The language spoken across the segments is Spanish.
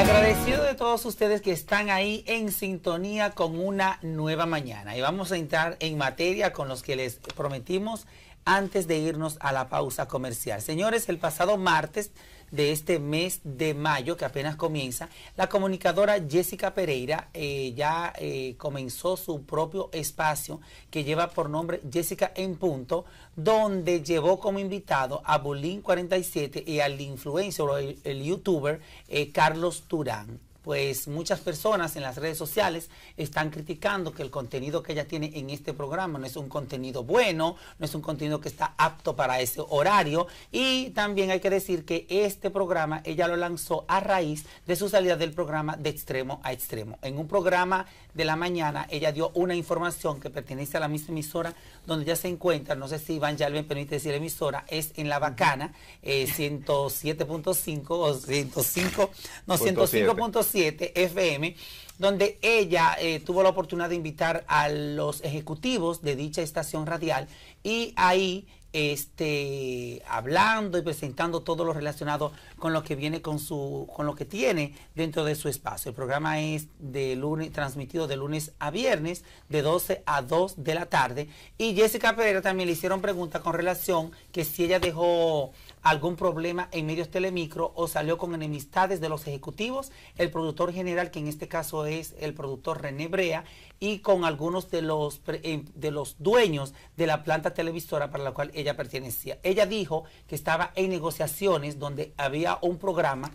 agradecido de todos ustedes que están ahí en sintonía con una nueva mañana. Y vamos a entrar en materia con los que les prometimos antes de irnos a la pausa comercial. Señores, el pasado martes de este mes de mayo que apenas comienza, la comunicadora Jessica Pereira eh, ya eh, comenzó su propio espacio que lleva por nombre Jessica en punto, donde llevó como invitado a Bolín 47 y al influencer el, youtuber eh, Carlos Turán pues muchas personas en las redes sociales están criticando que el contenido que ella tiene en este programa no es un contenido bueno, no es un contenido que está apto para ese horario. Y también hay que decir que este programa ella lo lanzó a raíz de su salida del programa de extremo a extremo. En un programa de la mañana ella dio una información que pertenece a la misma emisora donde ya se encuentra, no sé si Iván ya le permite decir emisora, es en La Bacana, 107.5 eh, o 105, no, 105.5 FM, donde ella eh, tuvo la oportunidad de invitar a los ejecutivos de dicha estación radial y ahí este, hablando y presentando todo lo relacionado con lo que viene con su, con lo que tiene dentro de su espacio. El programa es de lunes, transmitido de lunes a viernes, de 12 a 2 de la tarde. Y Jessica Pereira también le hicieron preguntas con relación que si ella dejó algún problema en medios este telemicro o salió con enemistades de los ejecutivos, el productor general, que en este caso es el productor René Brea, y con algunos de los, em, de los dueños de la planta televisora para la cual ella pertenecía. Ella dijo que estaba en negociaciones donde había un programa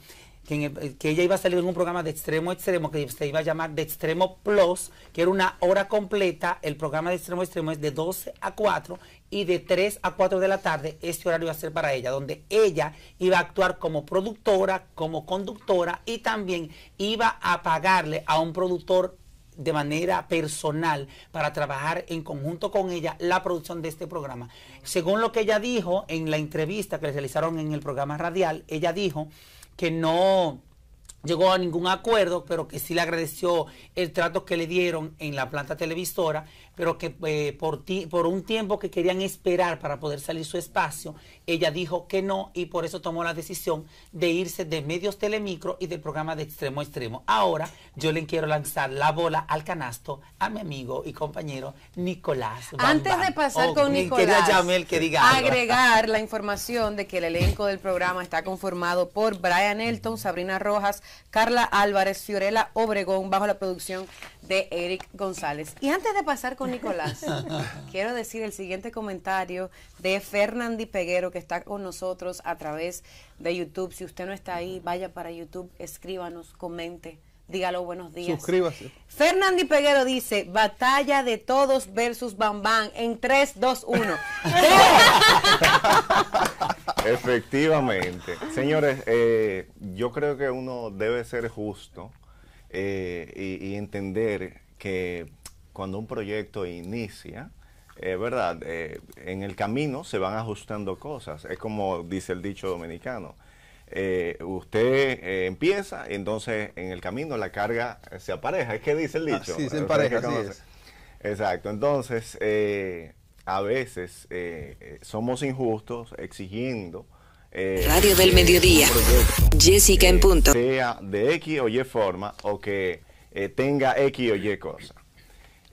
eh, que, ella iba a salir en un programa de extremo extremo que se iba a llamar de extremo plus, que era una hora completa. El programa de extremo extremo es de 12 a 4 y de 3 a 4 de la tarde este horario iba a ser para ella, donde ella iba a actuar como productora, como conductora y también iba a pagarle a un productor de manera personal para trabajar en conjunto con ella la producción de este programa. Según lo que ella dijo en la entrevista que le realizaron en el programa radial, ella dijo que no llegó a ningún acuerdo, pero que sí le agradeció el trato que le dieron en la planta televisora, pero que eh, por, un tiempo que querían esperar para poder salir su espacio, ella dijo que no y por eso tomó la decisión de irse de medios telemicro y del programa de extremo a extremo. Ahora yo le quiero lanzar la bola al canasto a mi amigo y compañero Nicolás. Antes de pasar oh, con Nicolás, agregar la información de que el elenco del programa está conformado por Brian Elton, Sabrina Rojas, Carla Álvarez, Fiorella Obregón, bajo la producción de Eric González. Y antes de pasar con Nicolás, quiero decir el siguiente comentario de Fernandi Peguero, que está con nosotros a través de YouTube. Si usted no está ahí, vaya para YouTube, escríbanos, comente. Dígalo buenos días. Suscríbase. Fernandi Peguero dice, batalla de todos versus Bambán en 3, 2, 1. Efectivamente. Señores, eh, yo creo que uno debe ser justo eh, y entender que cuando un proyecto inicia, es verdad, eh, en el camino se van ajustando cosas. Es como dice el dicho dominicano. Eh, usted eh, empieza, entonces en el camino la carga se apareja. Es que dice el ah, dicho. sí, se empareja, Exacto. Entonces, a veces somos injustos exigiendo. Radio del Mediodía. Jessica en punto. Sea de X o Y forma o que tenga X o Y cosas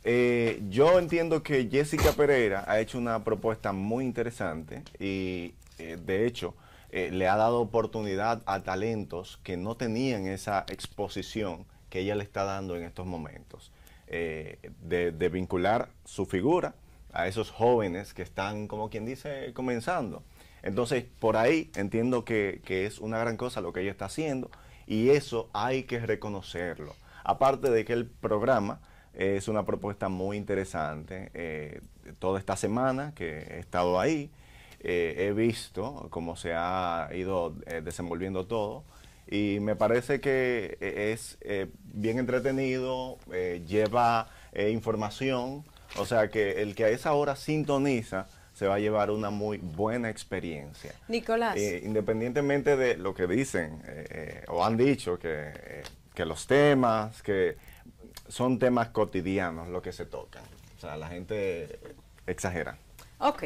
eh, yo entiendo que Jessica Pereira ha hecho una propuesta muy interesante y eh, de hecho eh, le ha dado oportunidad a talentos que no tenían esa exposición que ella le está dando en estos momentos, de, vincular su figura a esos jóvenes que están, como quien dice, comenzando. Entonces, por ahí entiendo que es una gran cosa lo que ella está haciendo y eso hay que reconocerlo. Aparte de que el programa es una propuesta muy interesante. Eh, toda esta semana que he estado ahí, eh, he visto cómo se ha ido eh, desenvolviendo todo y me parece que es bien entretenido, lleva información, o sea que el que a esa hora sintoniza se va a llevar una muy buena experiencia. Nicolás. independientemente de lo que dicen o han dicho, que los temas, que son temas cotidianos lo que se toca. O sea, la gente exagera. Ok.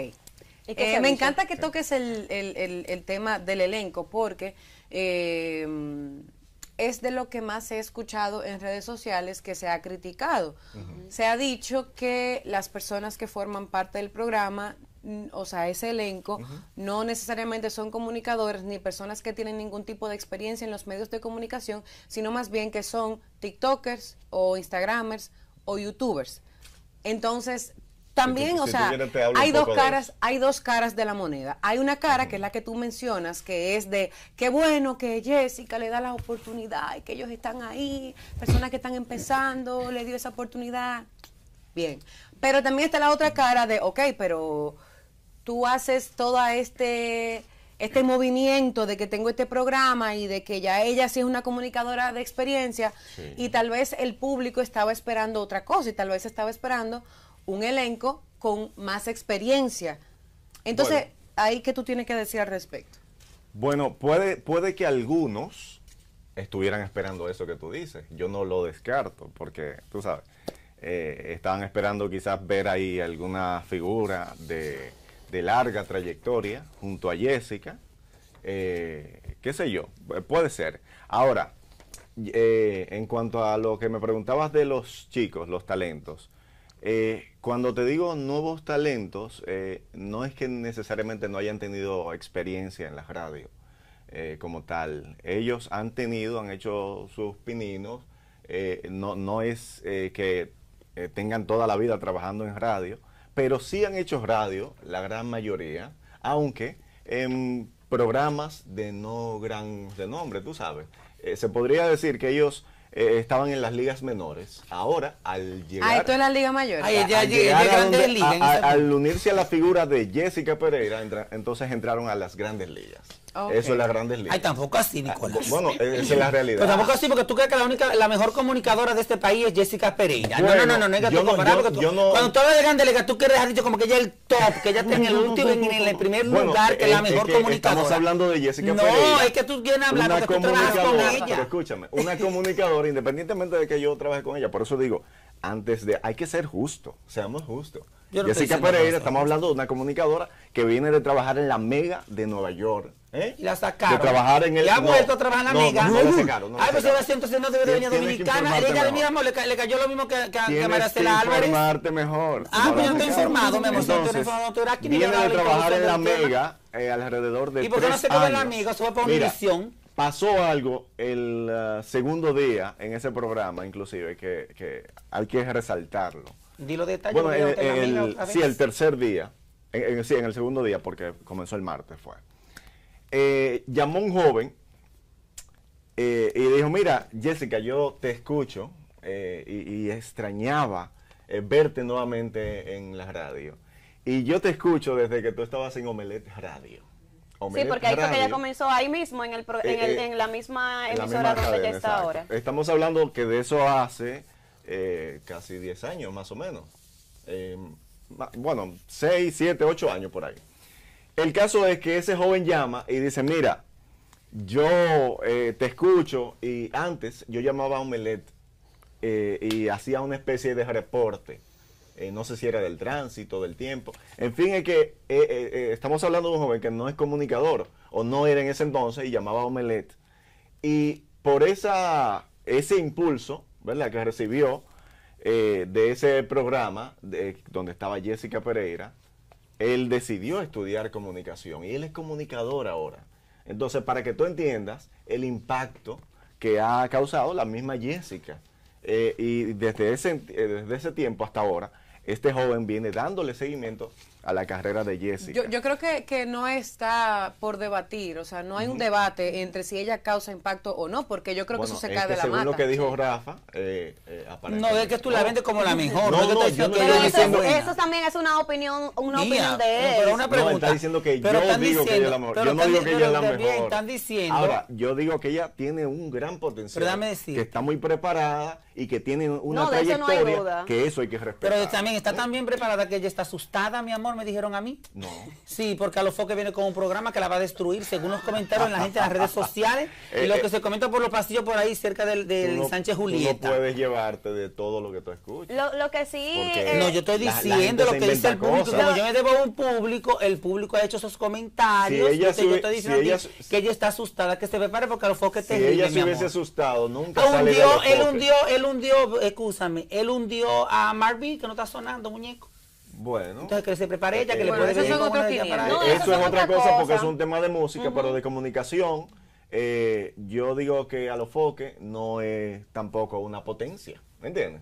Eh, me encanta que toques el, tema del elenco porque eh, es de lo que más he escuchado en redes sociales que se ha criticado. Se ha dicho que las personas que forman parte del programa o sea, ese elenco, no necesariamente son comunicadores ni personas que tienen ningún tipo de experiencia en los medios de comunicación, sino más bien que son TikTokers o Instagramers o YouTubers. Entonces, también, o sea, hay dos caras, hay dos caras de la moneda. Hay una cara que es la que tú mencionas, que es de qué bueno que Jessica le da la oportunidad y que ellos están ahí, personas que están empezando, le dio esa oportunidad. Bien. Pero también está la otra cara de, ok, pero tú haces todo este, este movimiento de que tengo este programa y de que ya ella sí es una comunicadora de experiencia y tal vez el público estaba esperando otra cosa y tal vez estaba esperando un elenco con más experiencia. Entonces, ahí que tú tienes que decir al respecto. Bueno, puede, puede que algunos estuvieran esperando eso que tú dices. Yo no lo descarto porque, tú sabes, eh, estaban esperando quizás ver ahí alguna figura de de larga trayectoria junto a Jessica, eh, qué sé yo, puede ser. Ahora, eh, en cuanto a lo que me preguntabas de los chicos, los talentos, eh, cuando te digo nuevos talentos, no es que necesariamente no hayan tenido experiencia en la radio como tal. Ellos han tenido, han hecho sus pininos, no, es que tengan toda la vida trabajando en radio, pero sí han hecho radio, la gran mayoría, aunque en programas de no gran renombre, tú sabes. Eh, se podría decir que ellos eh, estaban en las ligas menores. Ahora, al llegar. Ah, la liga mayor. al unirse a la figura de Jessica Pereira, entonces entraron a las grandes ligas. Eso es la grandes ligas. Ay, tampoco así, ah, Nicolás. Bueno, eh, esa es la realidad. Pero tampoco así, porque tú crees que la única, la mejor comunicadora de este país es Jessica Pereira. no, no, no, no, no, hay que comparar, yo, tú, yo no Cuando tú hablas de grande liga, tú quieres dejar dicho como que ella es el top, que ella está en el último, en el primer lugar, que es la mejor es que comunicadora. Estamos hablando de Jessica Pereira. No, es que tú quieres hablar porque trabajas con ella. escúchame, una comunicadora, independientemente de que yo trabaje con ella, por eso digo, antes de, hay que ser justo, seamos justos. Jessica Pereira, estamos hablando de una comunicadora que viene de trabajar en la mega de Nueva York ¿Eh? Y la sacaron. De trabajar en el... Y ha vuelto a trabajar la amiga. No, no, sacaron, Ay, pues yo entonces siento, siendo de venir dominicana. Ella, mi amor, le, cayó lo mismo que, que, que a Maracela Álvarez. informarte mejor. Ah, pues yo estoy informado, mi amor. Entonces, aquí viene de trabajar en la mega eh, alrededor de ¿Y por qué no se quedó en la amiga? Eso fue por Univisión pasó algo el uh, segundo día en ese programa, inclusive, que, que hay que resaltarlo. Dilo detalles. Bueno, el, el, sí, el tercer día. en, sí, en el segundo día, porque comenzó el martes, fue eh, llamó un joven eh, y dijo, mira, Jessica, yo te escucho eh, y, extrañaba eh, verte nuevamente en la radio. Y yo te escucho desde que tú estabas en Omelette Radio. sí, porque ahí fue que ella comenzó ahí mismo, en, el, en, el, en la misma emisora donde ya está ahora. Estamos hablando que de eso hace casi 10 años, más o menos. bueno, 6, 7, 8 años por ahí. El caso es que ese joven llama y dice, mira, yo eh, te escucho y antes yo llamaba a Omelet eh, y hacía una especie de reporte. Eh, no sé si era del tránsito, del tiempo. En fin, es que estamos hablando de un joven que no es comunicador o no era en ese entonces y llamaba a Omelet, Y por esa, ese impulso que recibió de ese programa donde estaba Jessica Pereira, él decidió estudiar comunicación y él es comunicador ahora. Entonces, para que tú entiendas el impacto que ha causado la misma Jessica. Eh, y desde ese, eh, desde ese tiempo hasta ahora, este joven viene dándole seguimiento a la carrera de Jessica. Yo, yo creo que, que, no está por debatir, o sea, no hay un debate entre si ella causa impacto o no, porque yo creo que eso se cae de la mano. mata. lo que dijo Rafa, eh, eh, No, es que tú la vendes como la mejor. No, no, no, yo no eso, eso, también es una opinión, una opinión de él. Pero una pregunta. está diciendo que yo digo que ella es la mejor. Yo no digo que ella es la mejor. Están diciendo. Ahora, yo digo que ella tiene un gran potencial. Que está muy preparada y que tiene una trayectoria que eso hay que respetar. Pero también está ¿Eh? tan bien preparada que ella está asustada, mi amor me dijeron a mí. No. Sí, porque a los foques viene con un programa que la va a destruir, según los comentarios en la gente en las redes sociales eh, y lo eh. que se comenta por los pasillos por ahí cerca del, Sánchez Julieta. no puedes llevarte de todo lo que tú escuchas. Lo, lo que sí. Eh, no, yo estoy diciendo lo que dice el público. yo me debo a un público, el público ha hecho esos comentarios. ella te, que, ella está asustada, que se prepare porque a los foques te Si ella se hubiese asustado, nunca hundió, ah, sale de él hundió, él hundió, él hundió, escúchame, él hundió a Marvin, que no está sonando, muñeco. Bueno. Entonces que se prepare ella, que le eh, puede venir con para no, Eso, eso es otra cosa, porque es un tema de música, pero de comunicación, eh, yo digo que a los foques no es tampoco una potencia, ¿me entiendes?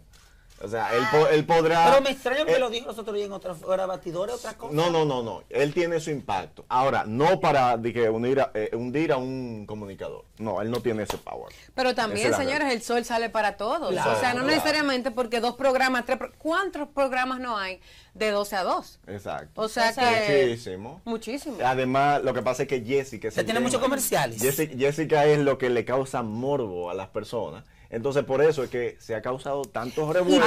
O sea, él, podrá. Pero me extraña que eh, lo dijo nosotros en otra batidora, otra cosa. No, no, no, no. Él tiene su impacto. Ahora, no para unir a, eh, hundir a un comunicador. No, él no tiene ese power. Pero también, señores, el sol sale para todos. o sea, no necesariamente porque dos programas, tres. ¿Cuántos programas no hay de 12 a 2? Exacto. O sea, que. Muchísimo. Muchísimo. Además, lo que pasa es que Jessica. Se tiene muchos comerciales. Jessica, Jessica es lo que le causa morbo a las personas entonces, por eso es que se ha causado tantos revuelos.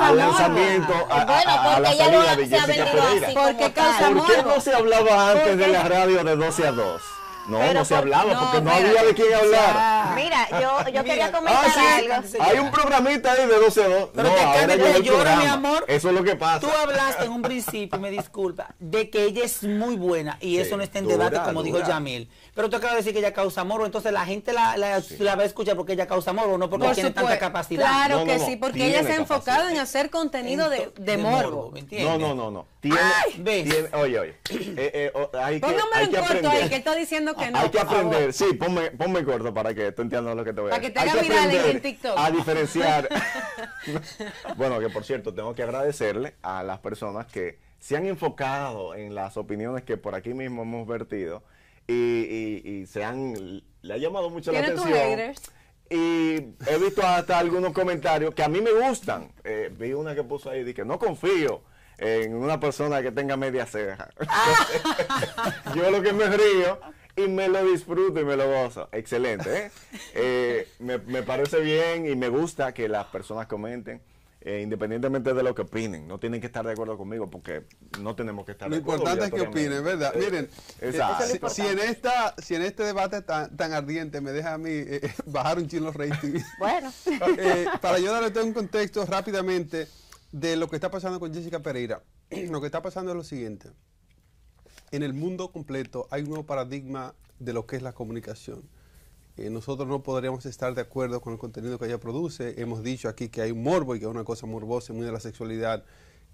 al lanzamiento, a, la salida de Jessica Pereira. ¿Por qué no se hablaba antes de la radio de 12 a 2? No, no se hablaba, porque no había de quién hablar. Mira, yo, yo quería comentar ah, algo. Hay un programita ahí de 12 a 2. Pero no, que ahora yo llora, mi amor. Eso es lo que pasa. Tú hablaste en un principio, me disculpa, de que ella es muy buena y eso no está en debate, como dijo Yamil. Pero tú acabas de decir que ella causa morbo, entonces la gente la, la, la va a escuchar porque ella causa morbo, no porque tiene tanta capacidad. Claro que sí, porque ella se ha enfocado en hacer contenido de, de, morbo. entiendes? No, no, no, no. Tiene, oye, oye. Eh, eh, hay que, hay que corto ahí, que está diciendo Ah, hay que aprender, sí, ponme, ponme corto para que tú entiendas lo que te voy a decir. Para que te haga en TikTok. A diferenciar. bueno, que por cierto, tengo que agradecerle a las personas que se han enfocado en las opiniones que por aquí mismo hemos vertido y, se han. le ha llamado mucho la atención. y he visto hasta algunos comentarios que a mí me gustan. Eh, vi una que puso ahí, dije, no confío en una persona que tenga media ceja. Ah. Yo lo que me río y me lo disfruto y me lo gozo. Excelente, ¿eh? Eh, me, parece bien y me gusta que las personas comenten. Eh, independientemente de lo que opinen, no tienen que estar de acuerdo conmigo porque no tenemos que estar de acuerdo. Lo importante es que opinen, ¿verdad? Miren, Si, en esta, si en este debate tan, tan ardiente me deja a mí bajar un chino rating. bueno. para yo darle todo un contexto rápidamente de lo que está pasando con Jessica Pereira, lo que está pasando es lo siguiente en el mundo completo hay un nuevo paradigma de lo que es la comunicación. Eh, nosotros no podríamos estar de acuerdo con el contenido que ella produce. Hemos dicho aquí que hay un morbo y que es una cosa morbosa muy de la sexualidad,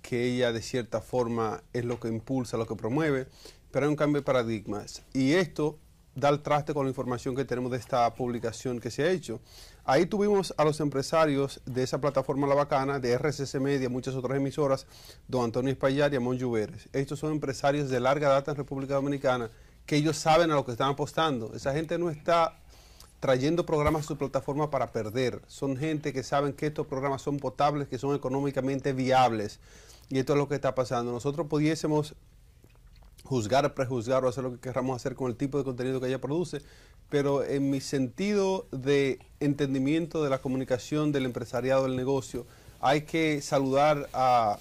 que ella de cierta forma es lo que impulsa, lo que promueve, pero hay un cambio de paradigmas. Y esto dar traste con la información que tenemos de esta publicación que se ha hecho. Ahí tuvimos a los empresarios de esa plataforma La Bacana, de RCC Media, muchas otras emisoras, don Antonio Espaillar y Amón Lluveres. Estos son empresarios de larga data en República Dominicana que ellos saben a lo que están apostando. Esa gente no está trayendo programas a su plataforma para perder. Son gente que saben que estos programas son potables, que son económicamente viables. Y esto es lo que está pasando. Nosotros pudiésemos juzgar, prejuzgar o hacer lo que queramos hacer con el tipo de contenido que ella produce, pero en mi sentido de entendimiento de la comunicación, del empresariado, del negocio, hay que saludar a,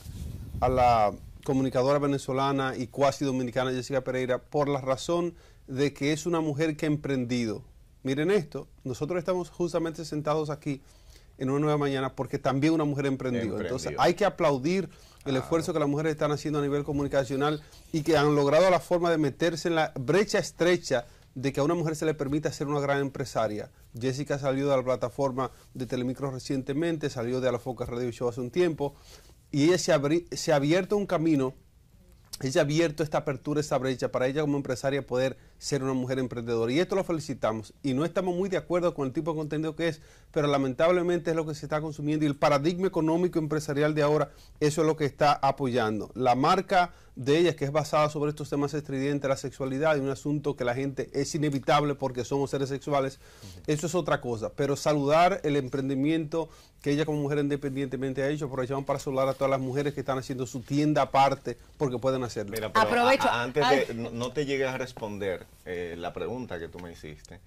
a la comunicadora venezolana y cuasi dominicana Jessica Pereira por la razón de que es una mujer que ha emprendido. Miren esto, nosotros estamos justamente sentados aquí en una nueva mañana porque también una mujer emprendió. Entonces hay que aplaudir el esfuerzo que las mujeres están haciendo a nivel comunicacional y que han logrado la forma de meterse en la brecha estrecha de que a una mujer se le permita ser una gran empresaria. Jessica salió de la plataforma de Telemicro recientemente, salió de Alafoca Radio Show hace un tiempo, y ella se, se ha abierto un camino ella ha abierto esta apertura, esta brecha para ella como empresaria poder ser una mujer emprendedora. Y esto lo felicitamos. Y no estamos muy de acuerdo con el tipo de contenido que es, pero lamentablemente es lo que se está consumiendo y el paradigma económico empresarial de ahora, eso es lo que está apoyando. La marca de ellas que es basada sobre estos temas estridentes, la sexualidad y un asunto que la gente es inevitable porque somos seres sexuales, eso es otra cosa. Pero saludar el emprendimiento que ella como mujer independientemente ha hecho, aprovechamos para saludar a todas las mujeres que están haciendo su tienda aparte porque pueden hacerlo. Mira, Aprovecho. antes de, no, te llegué a responder eh, la pregunta que tú me hiciste.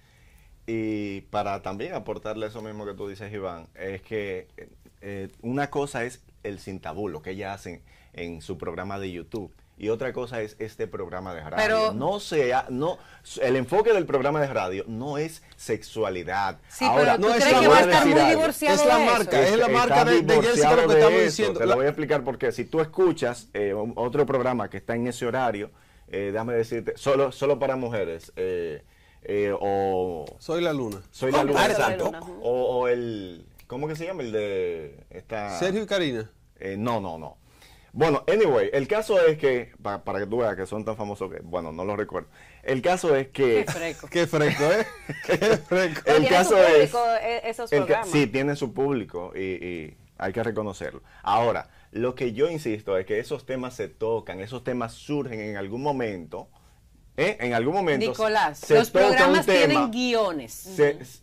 Y para también aportarle eso mismo que tú dices, Iván, es que eh, eh, una cosa es el sin que ella hace en su programa de YouTube y otra cosa es este programa de radio. Pero, no sea, no, el enfoque del programa de radio no es sexualidad. Sí, Ahora, pero no es la que va a estar Es la marca, eso? es la marca de, lo que estamos diciendo. Te lo voy a explicar porque si tú escuchas eh, otro programa que está en ese horario, eh, déjame decirte, solo, solo para mujeres, eh, eh o... Soy la luna. Soy la oh, luna. O, o el, ¿cómo que se llama? El de esta... Sergio y Karina. Eh, no, no, no. Bueno, anyway, el caso es que, para que tú veas que son tan famosos que, bueno, no lo recuerdo. El caso es que... Qué fresco. Qué fresco, ¿eh? Qué el caso su público, e, Esos programas? sí, tienen su público y, hay que reconocerlo. Ahora, lo que yo insisto es que esos temas se tocan, esos temas surgen en algún momento. ¿eh? En algún momento. Nicolás, los programas tienen guiones.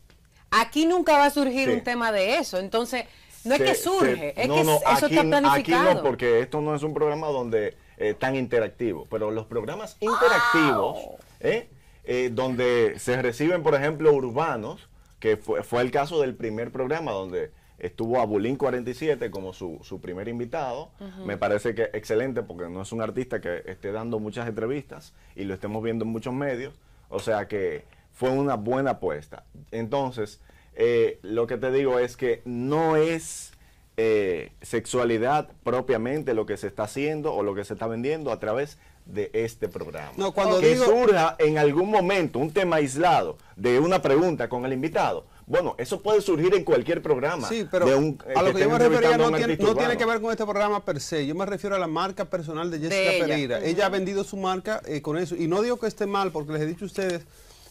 Aquí nunca va a surgir un tema de eso. Entonces, no es que surge, es que eso está planificado. Aquí no, porque esto no es un programa donde eh, tan interactivo, pero los programas interactivos, ¿eh? Eh, donde se reciben, por ejemplo, urbanos, que fue, el caso del primer programa donde estuvo Abulín 47 como su, su primer invitado. Me parece que excelente porque no es un artista que esté dando muchas entrevistas y lo estemos viendo en muchos medios. O sea que fue una buena apuesta. Entonces, eh, lo que te digo es que no es eh, sexualidad propiamente lo que se está haciendo o lo que se está vendiendo a través de este programa. cuando que surja en algún momento un tema aislado de una pregunta con el invitado. Bueno, eso puede surgir en cualquier programa. Sí, pero eh, a lo que, yo me refería no, tiene, que ver con este programa per se. Yo me refiero a la marca personal de Jessica ella. Pereira. Ella ha vendido su marca con eso. Y no digo que esté mal, porque les he dicho a ustedes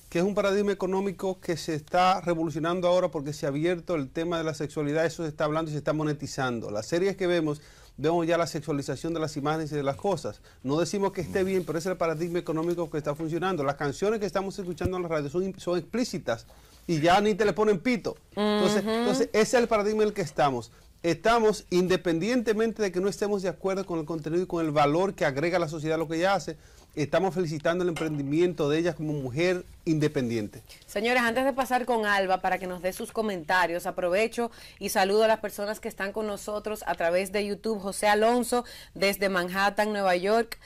que es un paradigma económico que se está revolucionando ahora porque se ha abierto el tema de la sexualidad, eso se está hablando y se está monetizando. Las series que vemos, vemos ya la sexualización de las imágenes y de las cosas. No decimos que esté mm. bien, pero ese es el paradigma económico que está funcionando. Las canciones que estamos escuchando en la radio son, son explícitas y ya ni te le ponen pito. Entonces, entonces, ese es el paradigma en el que estamos. Estamos, independientemente de que no estemos de acuerdo con el contenido y con el valor que agrega la sociedad a lo que ella hace, estamos felicitando el emprendimiento de ella como mujer independiente. Señores, antes de pasar con Alba para que nos dé sus comentarios, aprovecho y saludo a las personas que están con nosotros a través de YouTube. José Alonso desde Manhattan, Nueva York.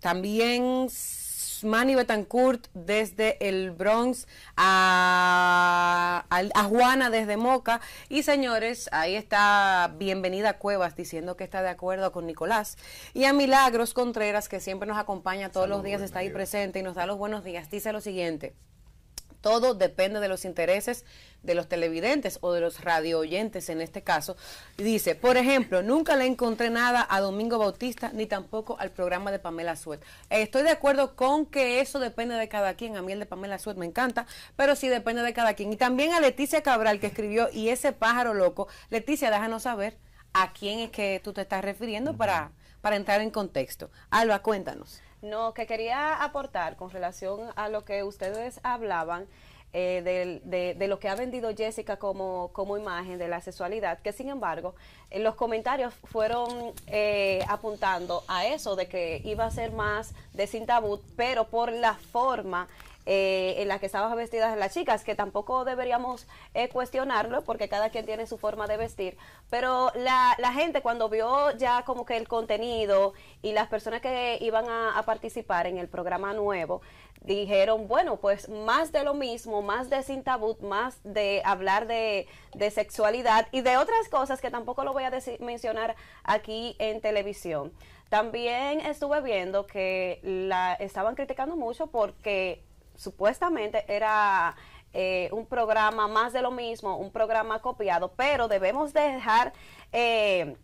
también Manny Betancourt desde el Bronx, a, Juana desde Moca. Y señores, ahí está Bienvenida Cuevas diciendo que está de acuerdo con Nicolás. Y a Milagros Contreras, que siempre nos acompaña todos los días, está ahí presente y nos da los buenos días. Dice lo siguiente. Todo depende de los intereses de los televidentes o de los radio oyentes en este caso. Dice, por ejemplo, nunca le encontré nada a Domingo Bautista ni tampoco al programa de Pamela Suet. Estoy de acuerdo con que eso depende de cada quien. A mí el de Pamela Suet me encanta, pero sí depende de cada quien. Y también a Leticia Cabral que escribió y ese pájaro loco. Leticia, déjanos saber a quién es que tú te estás refiriendo para, para entrar en contexto. Alba, cuéntanos. No, que quería aportar con relación a lo que ustedes hablaban. Eh, de, lo que ha vendido Jessica como, como imagen de la sexualidad, que sin embargo en eh, los comentarios fueron eh, apuntando a eso, de que iba a ser más de sin tabú, pero por la forma eh, en las que estaban vestidas las chicas, que tampoco deberíamos eh, cuestionarlo porque cada quien tiene su forma de vestir, pero la, gente cuando vio ya como que el contenido y las personas que iban a, participar en el programa nuevo, dijeron, bueno, pues más de lo mismo, más de sin tabú, más de hablar de, sexualidad y de otras cosas que tampoco lo voy a mencionar aquí en televisión. También estuve viendo que la estaban criticando mucho porque supuestamente era eh, un programa más de lo mismo, un programa copiado, pero debemos dejar, eh,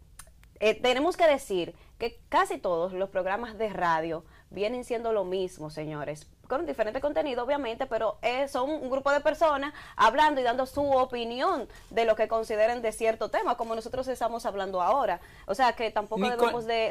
eh, tenemos que decir que casi todos los programas de radio vienen siendo lo mismo, señores, con diferente contenido, obviamente, pero son un grupo de personas hablando y dando su opinión de lo que consideren de cierto tema, como nosotros estamos hablando ahora. O sea, que tampoco debemos de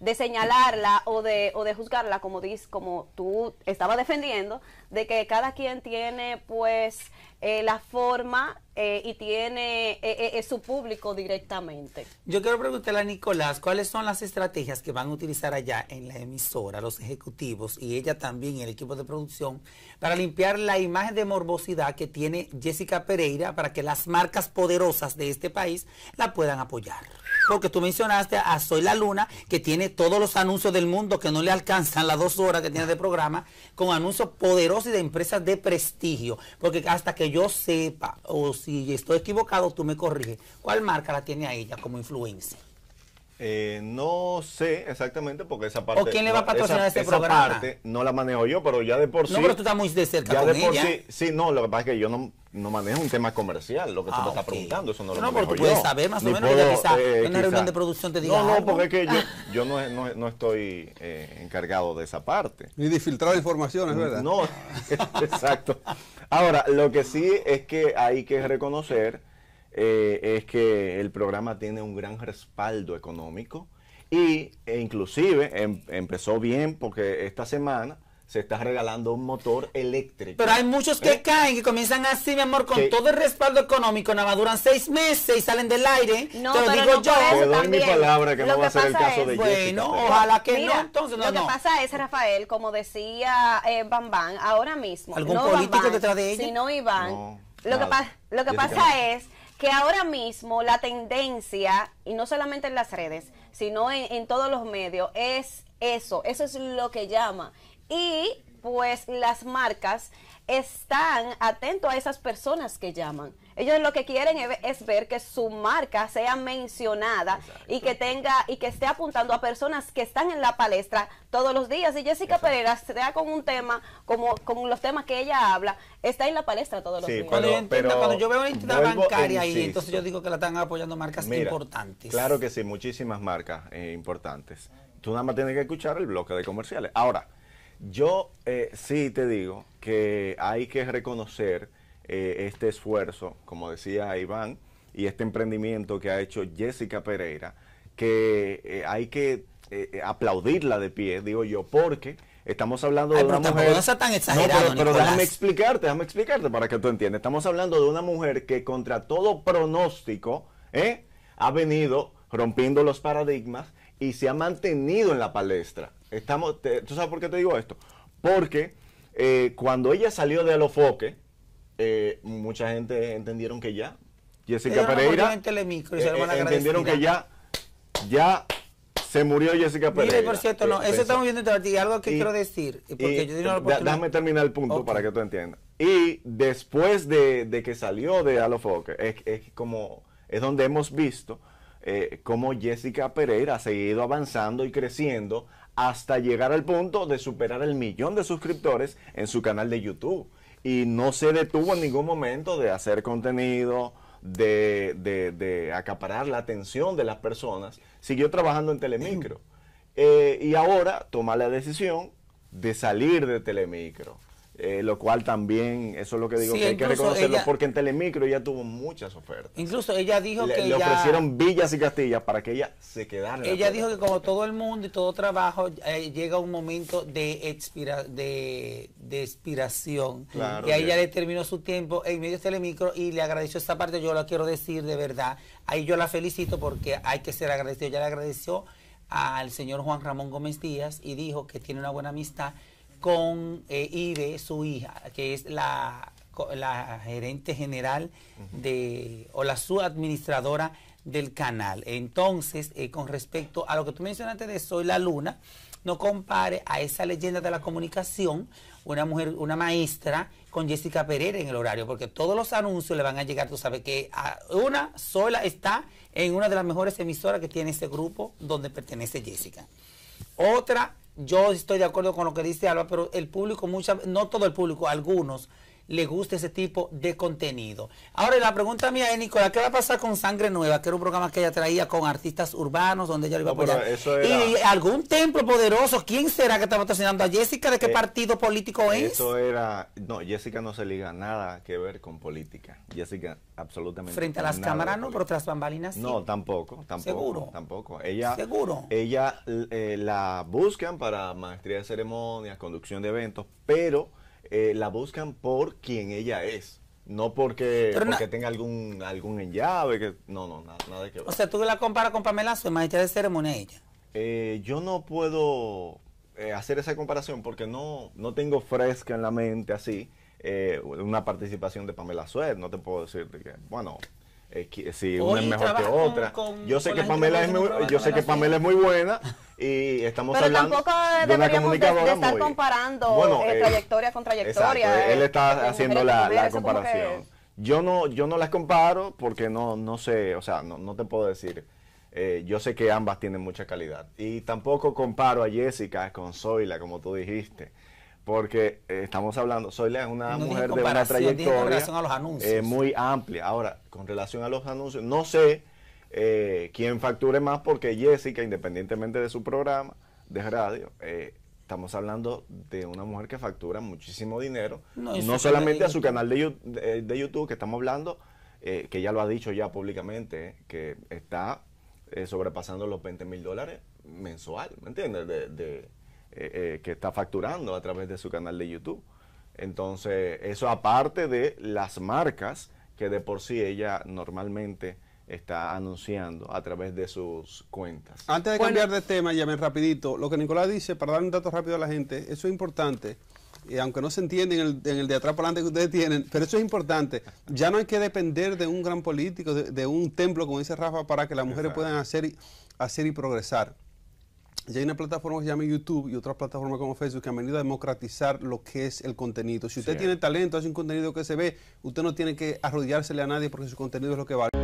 de señalarla o de, o de juzgarla, como, dis, como tú estabas defendiendo, de que cada quien tiene pues eh, la forma eh, y tiene eh, eh, su público directamente. Yo quiero preguntarle a Nicolás, ¿cuáles son las estrategias que van a utilizar allá en la emisora, los ejecutivos y ella también, el equipo de producción, para limpiar la imagen de morbosidad que tiene Jessica Pereira para que las marcas poderosas de este país la puedan apoyar? Porque tú mencionaste a Soy la Luna, que tiene todos los anuncios del mundo que no le alcanzan las dos horas que tiene de programa, con anuncios poderosos y de empresas de prestigio. Porque hasta que yo sepa, o si si estoy equivocado, tú me corriges. ¿Cuál marca la tiene a ella como influencia? Eh, no sé exactamente porque esa parte. ¿O quién le va a patrocinar no, este esa parte no la manejo yo, pero ya de por sí. No, pero tú estás muy de cerca ya de por Sí, sí, no, lo que pasa es que yo no, no manejo un tema comercial, lo que tú me ah, estás preguntando, eso no, lo manejo No, pero tú puedes saber más o menos, puedo, quizá eh, una reunión de producción te No, no, porque es que yo, yo no, no, estoy eh, encargado de esa parte. Ni de filtrar información, es verdad. No, exacto. Ahora, lo que sí es que hay que reconocer eh, es que el programa tiene un gran respaldo económico y e inclusive em, empezó bien porque esta semana se está regalando un motor eléctrico. Pero hay muchos que eh. caen, y comienzan así, mi amor, con todo el respaldo económico, nada más duran seis meses y salen del aire. No, te digo yo. lo no ojalá que no, Lo que pasa es, Rafael, como decía eh, Bambán, ahora mismo. ¿Algún político detrás de Si no, Iván. lo, que, pasa es que ahora mismo la tendencia, y no solamente en las redes, sino en, todos los medios, es eso, eso es lo que llama. Y pues las marcas están atentos a esas personas que llaman. Ellos lo que quieren e-, es ver que su marca sea mencionada y que tenga y que esté apuntando a personas que están en la palestra todos los días. Y Jessica Pereira, sea con un tema, como con los temas que ella habla, está en la palestra todos los días. Cuando, cuando yo veo la entidad bancaria ahí, entonces yo digo que la están apoyando marcas importantes. Claro que sí, muchísimas marcas eh, importantes. Tú nada más tienes que escuchar el bloque de comerciales. Ahora, yo eh, sí te digo que hay que reconocer eh, este esfuerzo, como decía Iván, y este emprendimiento que ha hecho Jessica Pereira, que eh, hay que eh, aplaudirla de pie, digo yo, porque estamos hablando de una mujer. No pero, déjame explicarte, déjame explicarte para que tú entiendas. Estamos hablando de una mujer que contra todo pronóstico ha venido rompiendo los paradigmas y se ha mantenido en la palestra. Estamos, ¿Tú sabes por qué te digo esto? Porque cuando ella salió de Alofoque, eh, mucha gente entendieron que ya. Jessica Pereira. Eh, eh, entendieron que ya, ya se murió Jessica Pereira. por cierto, no, eso estamos viendo y algo que quiero decir. Déjame terminar el punto para que tú entiendas. Y después de, que salió de Alofoque, es, como, es donde hemos visto eh, cómo Jessica Pereira ha seguido avanzando y creciendo hasta llegar al punto de superar el millón de suscriptores en su canal de YouTube y no se detuvo en ningún momento de hacer contenido, de, acaparar la atención de las personas. Siguió trabajando en Telemicro. Eh, y ahora toma la decisión de salir de Telemicro. Eh, lo cual también, eso es lo que digo, que hay que reconocerlo, porque en Telemicro ya tuvo muchas ofertas. Incluso ella dijo que... Le ofrecieron villas y castillas para que ella se quedara. Ella dijo que como todo el mundo y todo trabajo, eh, llega un momento de, de, expiración. y ahí ya le terminó su tiempo en medio de Telemicro y le agradeció esta parte, yo la quiero decir de verdad. Ahí yo la felicito porque hay que ser agradecido. Ella le agradeció al señor Juan Ramón Gómez Díaz y dijo que tiene una buena amistad con eh, su hija, que es la, gerente general de, o la subadministradora del canal. Entonces, eh, con respecto a lo que tú mencionaste de Soy la Luna, no compare a esa leyenda de la comunicación, una mujer, una maestra, con Jessica Pereira en el horario, porque todos los anuncios le van a llegar, tú sabes que una sola está en una de las mejores emisoras que tiene ese grupo donde pertenece Jessica. Otra yo estoy de acuerdo con lo que dice Alba, pero el público, mucha, no todo el público, algunos, le gusta ese tipo de contenido. Ahora la pregunta mía es, Nicolás, ¿qué va a pasar con Sangre Nueva? Que era un programa que ella traía con artistas urbanos, donde ella lo iba a apoyar. Y algún templo poderoso, ¿quién será que está patrocinando a Jessica? ¿De qué eh, partido político es? Eso era, no, Jessica no se liga nada que ver con política. Jessica, absolutamente. Frente a las cámaras, no, pero tras bambalinas. No, tampoco, tampoco. Seguro. Tampoco. Ella, Seguro. Ella eh, la buscan para maestría de ceremonias, conducción de eventos, pero eh, la buscan por quien ella es. No porque, tenga algún, algún enllave. Que, no, no, nada, que O sea, tú la comparas con Pamela Suárez, maestra de ceremonia ella. Eh, yo no puedo eh, hacer esa comparación porque no, no tengo fresca en la mente así. una participación de Pamela Suárez. no te puedo decir que, bueno, eh, si una es mejor que otra. yo sé que Pamela es muy, yo sé que Pamela es muy buena y estamos hablando de una comunicadora comparando bueno, eh, eh, trayectoria con trayectoria. él está haciendo la, comparación. Yo no yo no las comparo porque no no sé, o sea, no, no te puedo decir. yo sé que ambas tienen mucha calidad. Y tampoco comparo a Jessica con Zoila, como tú dijiste porque eh, estamos hablando, soy es una mujer de una trayectoria eh, muy amplia. Ahora, con relación a los anuncios, no sé eh, quién facture más porque Jessica, independientemente de su programa de radio, estamos hablando de una mujer que factura muchísimo dinero, no, solamente a su canal de, de, YouTube, que estamos hablando, que ya lo ha dicho ya públicamente, que está sobrepasando los 20 mil dólares mensual, ¿me entiendes? de eh, eh, que está facturando a través de su canal de YouTube. Entonces, eso aparte de las marcas que de por sí ella normalmente está anunciando a través de sus cuentas. Antes de cambiar de tema, me rapidito, lo que Nicolás dice, para dar un dato rápido a la gente, eso es importante. Y aunque no se entiende en el, de atrás para adelante que ustedes tienen, pero eso es importante. Ya no hay que depender de un gran político, de, un templo, como dice Rafa, para que las mujeres puedan hacer, hacer y progresar. Y hay una plataforma que se llama YouTube y otras plataformas como Facebook que han venido a democratizar lo que es el contenido. Si usted tiene talento, hace un contenido que se ve, usted no tiene que arrodillársele a nadie porque su contenido es lo que vale.